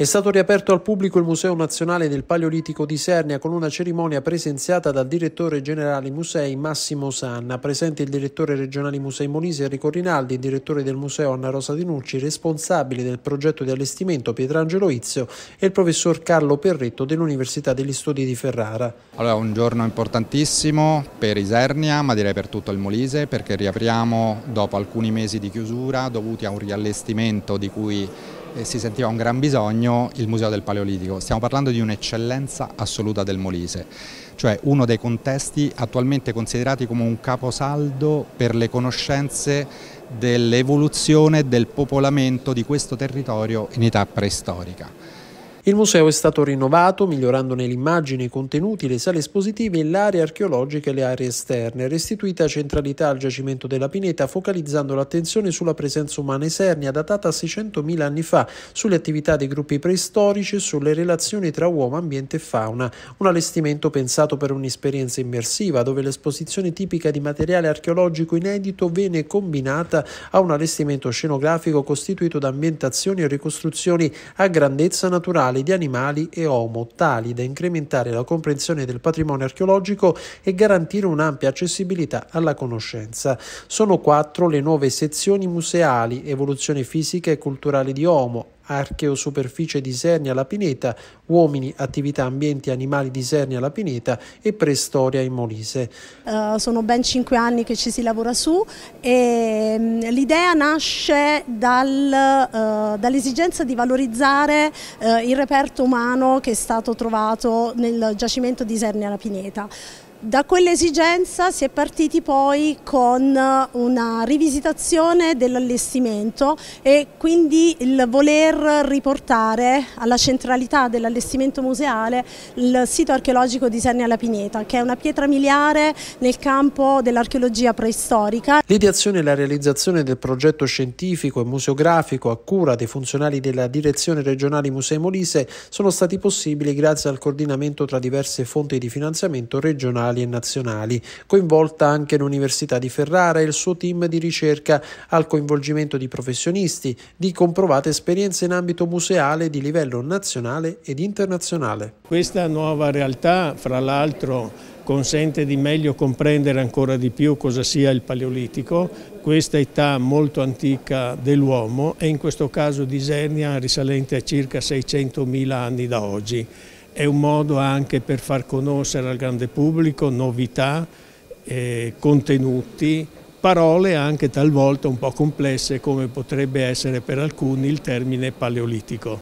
È stato riaperto al pubblico il Museo Nazionale del Paleolitico di Sernia con una cerimonia presenziata dal direttore generale musei Massimo Sanna, presente il direttore regionale musei Molise Enrico Rinaldi, il direttore del museo Anna Rosa Di Nucci, responsabile del progetto di allestimento Pietrangelo Izio e il professor Carlo Perretto dell'Università degli Studi di Ferrara. Allora, un giorno importantissimo per Isernia, ma direi per tutto il Molise, perché riapriamo dopo alcuni mesi di chiusura dovuti a un riallestimento di cui e si sentiva un gran bisogno il Museo del Paleolitico. Stiamo parlando di un'eccellenza assoluta del Molise, cioè uno dei contesti attualmente considerati come un caposaldo per le conoscenze dell'evoluzione del popolamento di questo territorio in età preistorica. Il museo è stato rinnovato, migliorandone l'immagine, i contenuti, le sale espositive, l'area archeologica e le aree esterne, restituita centralità al giacimento della Pineta, focalizzando l'attenzione sulla presenza umana esernia datata a 600.000 anni fa, sulle attività dei gruppi preistorici e sulle relazioni tra uomo, ambiente e fauna. Un allestimento pensato per un'esperienza immersiva, dove l'esposizione tipica di materiale archeologico inedito viene combinata a un allestimento scenografico costituito da ambientazioni e ricostruzioni a grandezza naturale culturale di animali e Homo, tali da incrementare la comprensione del patrimonio archeologico e garantire un'ampia accessibilità alla conoscenza. Sono quattro le nuove sezioni museali, evoluzione fisica e culturale di Homo, archeosuperficie di Sernia la Pineta, uomini, attività, ambienti, animali di Sernia la Pineta e preistoria in Molise. Uh, sono ben cinque anni che ci si lavora su e mm, l'idea nasce dal, uh, dall'esigenza di valorizzare uh, il reperto umano che è stato trovato nel giacimento di Sernia la Pineta. Da quell'esigenza si è partiti poi con una rivisitazione dell'allestimento e quindi il voler riportare alla centralità dell'allestimento museale il sito archeologico di Sernia alla Pineta, che è una pietra miliare nel campo dell'archeologia preistorica. L'ideazione e la realizzazione del progetto scientifico e museografico a cura dei funzionari della Direzione Regionale Musei Molise sono stati possibili grazie al coordinamento tra diverse fonti di finanziamento regionale regionali e nazionali, coinvolta anche l'Università di Ferrara e il suo team di ricerca al coinvolgimento di professionisti di comprovate esperienze in ambito museale di livello nazionale ed internazionale. Questa nuova realtà, fra l'altro, consente di meglio comprendere ancora di più cosa sia il Paleolitico, questa età molto antica dell'uomo e in questo caso di Isernia risalente a circa 600.000 anni da oggi è un modo anche per far conoscere al grande pubblico novità, eh, contenuti, parole anche talvolta un po' complesse come potrebbe essere per alcuni il termine paleolitico.